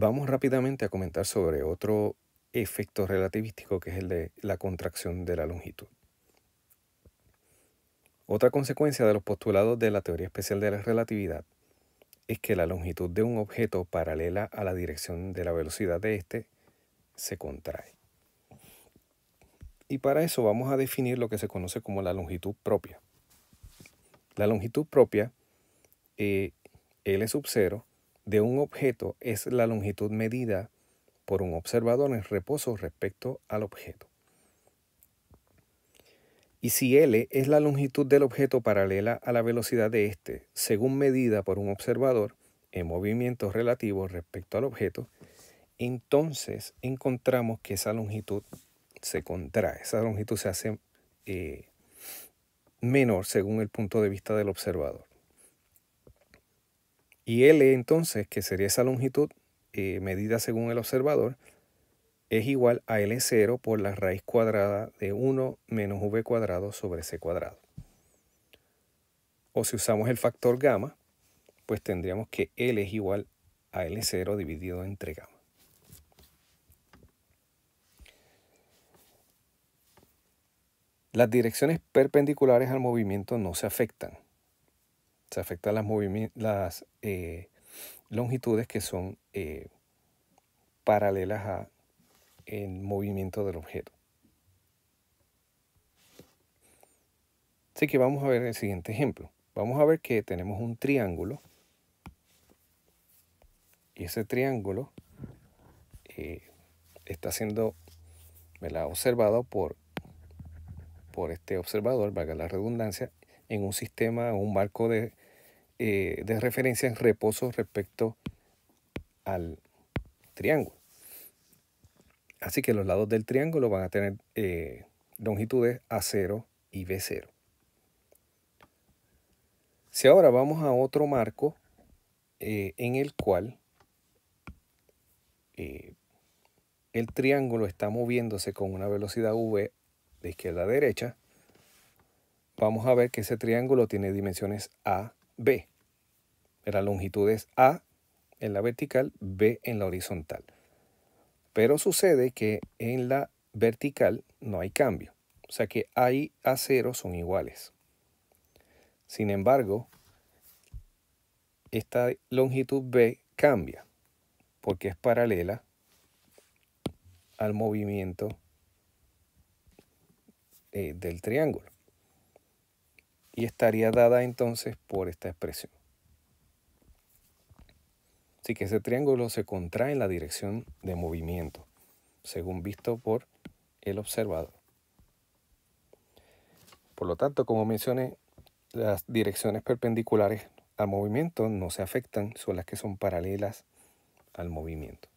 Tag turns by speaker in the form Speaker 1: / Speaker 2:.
Speaker 1: Vamos rápidamente a comentar sobre otro efecto relativístico que es el de la contracción de la longitud. Otra consecuencia de los postulados de la teoría especial de la relatividad es que la longitud de un objeto paralela a la dirección de la velocidad de éste se contrae. Y para eso vamos a definir lo que se conoce como la longitud propia. La longitud propia, eh, L sub 0, de un objeto es la longitud medida por un observador en reposo respecto al objeto. Y si L es la longitud del objeto paralela a la velocidad de éste, según medida por un observador en movimiento relativo respecto al objeto, entonces encontramos que esa longitud se contrae, esa longitud se hace eh, menor según el punto de vista del observador. Y L entonces, que sería esa longitud eh, medida según el observador, es igual a L0 por la raíz cuadrada de 1 menos V cuadrado sobre C cuadrado. O si usamos el factor gamma, pues tendríamos que L es igual a L0 dividido entre gamma. Las direcciones perpendiculares al movimiento no se afectan se afecta las, las eh, longitudes que son eh, paralelas a movimiento del objeto. Así que vamos a ver el siguiente ejemplo. Vamos a ver que tenemos un triángulo y ese triángulo eh, está siendo ha observado por, por este observador, valga la redundancia, en un sistema, o un marco eh, de, referencia en reposo respecto al triángulo. Así que los lados del triángulo van a tener eh, longitudes A0 y B0. Si ahora vamos a otro marco eh, en el cual el triángulo está moviéndose con una velocidad V de izquierda a derecha, vamos a ver que ese triángulo tiene dimensiones A, B. La longitud es A en la vertical, B en la horizontal. Pero sucede que en la vertical no hay cambio. O sea que A y A0 son iguales. Sin embargo, esta longitud B cambia porque es paralela al movimiento eh, del triángulo y estaría dada entonces por esta expresión. Así que ese triángulo se contrae en la dirección de movimiento, según visto por el observador. Por lo tanto, como mencioné, las direcciones perpendiculares al movimiento no se afectan, son las que son paralelas al movimiento.